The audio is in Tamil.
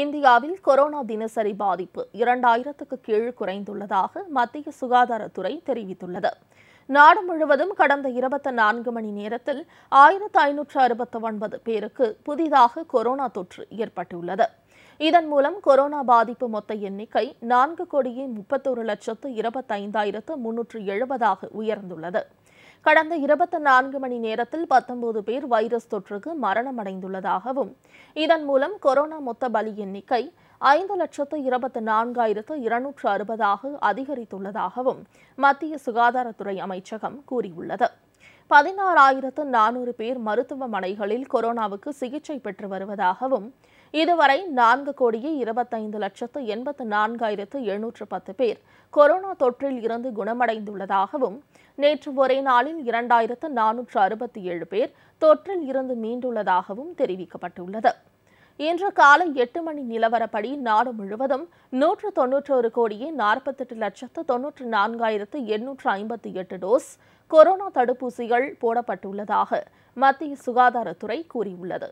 இந்தியாவில் கொரோனா தினசரி பாதிப்பு இரண்டாயிரத்துக்கு கீழ் குறைந்துள்ளதாக மத்திய சுகாதாரத்துறை தெரிவித்துள்ளது நாடு முழுவதும் கடந்த இருபத்தி நான்கு மணி நேரத்தில் ஆயிரத்து ஐநூற்று அறுபத்தி ஒன்பது பேருக்கு புதிதாக கொரோனா தொற்று ஏற்பட்டுள்ளது இதன் மூலம் கொரோனா பாதிப்பு மொத்த எண்ணிக்கை நான்கு கோடியே முப்பத்தொரு லட்சத்து இருபத்தைந்தாயிரத்து முன்னூற்று எழுபதாக உயர்ந்துள்ளது கடந்த இருபத்தி நான்கு மணி நேரத்தில் பத்தொன்பது பேர் வைரஸ் தொற்றுக்கு மரணமடைந்துள்ளதாகவும் இதன் மூலம் கொரோனா மொத்த பலி எண்ணிக்கை ஐந்து லட்சத்து இருபத்தி நான்காயிரத்து இருநூற்று அறுபதாக அதிகரித்துள்ளதாகவும் மத்திய சுகாதாரத்துறை அமைச்சகம் கூறியுள்ளது பதினாறாயிரத்து நானூறு பேர் மருத்துவமனைகளில் கொரோனாவுக்கு சிகிச்சை பெற்று வருவதாகவும் இதுவரை நான்கு கோடியே இருபத்தைந்து லட்சத்து எண்பத்து நான்காயிரத்து எழுநூற்று பத்து பேர் கொரோனா தொற்றில் இருந்து குணமடைந்துள்ளதாகவும் நேற்று ஒரே நாளில் இரண்டாயிரத்து நானூற்று அறுபத்தி ஏழு பேர் தொற்றில் இருந்து மீண்டுள்ளதாகவும் தெரிவிக்கப்பட்டுள்ளது இன்று காலை எட்டு மணி நிலவரப்படி நாடு முழுவதும் நூற்று தொன்னூற்றொரு கோடியே நாற்பத்தெட்டு லட்சத்து தொன்னூற்று நான்காயிரத்து எண்ணூற்று ஐம்பத்தி எட்டு டோஸ் கொரோனா தடுப்பூசிகள் போடப்பட்டுள்ளதாக மத்திய சுகாதாரத்துறை கூறியுள்ளது